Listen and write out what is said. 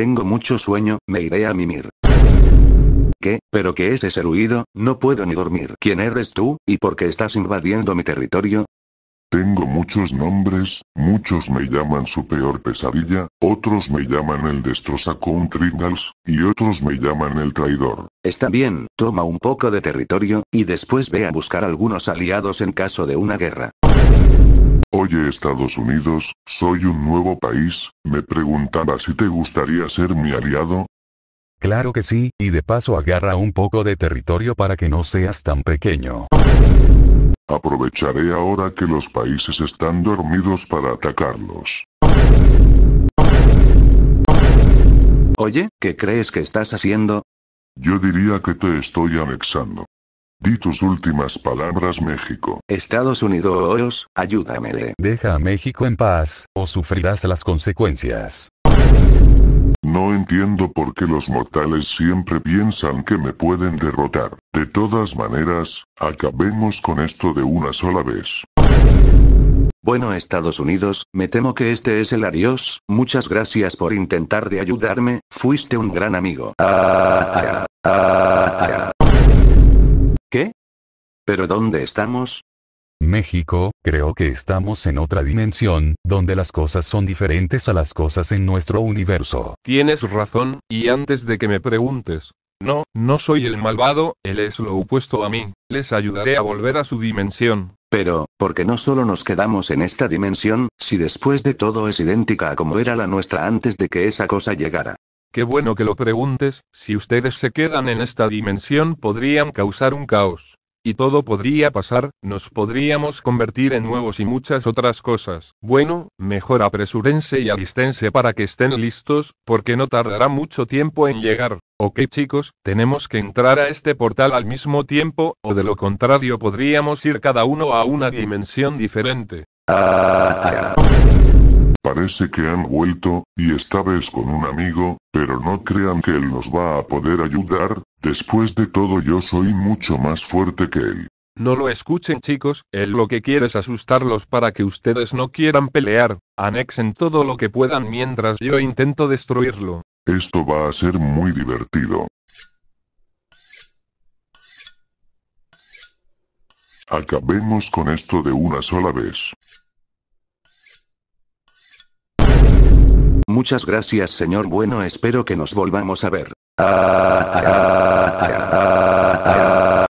Tengo mucho sueño, me iré a mimir. ¿Qué? ¿Pero qué es ese ruido? No puedo ni dormir. ¿Quién eres tú, y por qué estás invadiendo mi territorio? Tengo muchos nombres, muchos me llaman su peor pesadilla, otros me llaman el destroza Trindals, y otros me llaman el traidor. Está bien, toma un poco de territorio, y después ve a buscar algunos aliados en caso de una guerra. Oye Estados Unidos, soy un nuevo país, me preguntaba si te gustaría ser mi aliado. Claro que sí, y de paso agarra un poco de territorio para que no seas tan pequeño. Aprovecharé ahora que los países están dormidos para atacarlos. Oye, ¿qué crees que estás haciendo? Yo diría que te estoy anexando. Di tus últimas palabras México. Estados Unidos, ayúdame Deja a México en paz, o sufrirás las consecuencias. No entiendo por qué los mortales siempre piensan que me pueden derrotar. De todas maneras, acabemos con esto de una sola vez. Bueno Estados Unidos, me temo que este es el adiós, muchas gracias por intentar de ayudarme, fuiste un gran amigo. Ah, ah, ah, ¿Pero dónde estamos? México, creo que estamos en otra dimensión, donde las cosas son diferentes a las cosas en nuestro universo. Tienes razón, y antes de que me preguntes, no, no soy el malvado, él es lo opuesto a mí. Les ayudaré a volver a su dimensión. Pero, ¿por qué no solo nos quedamos en esta dimensión, si después de todo es idéntica a como era la nuestra antes de que esa cosa llegara? Qué bueno que lo preguntes, si ustedes se quedan en esta dimensión podrían causar un caos. Y todo podría pasar, nos podríamos convertir en nuevos y muchas otras cosas. Bueno, mejor apresurense y alistense para que estén listos, porque no tardará mucho tiempo en llegar. Ok chicos, tenemos que entrar a este portal al mismo tiempo, o de lo contrario podríamos ir cada uno a una dimensión diferente. Ah, Parece que han vuelto, y esta vez con un amigo, pero no crean que él nos va a poder ayudar, después de todo yo soy mucho más fuerte que él. No lo escuchen chicos, él lo que quiere es asustarlos para que ustedes no quieran pelear, anexen todo lo que puedan mientras yo intento destruirlo. Esto va a ser muy divertido. Acabemos con esto de una sola vez. Muchas gracias, señor Bueno, espero que nos volvamos a ver. Ah, ah, ah,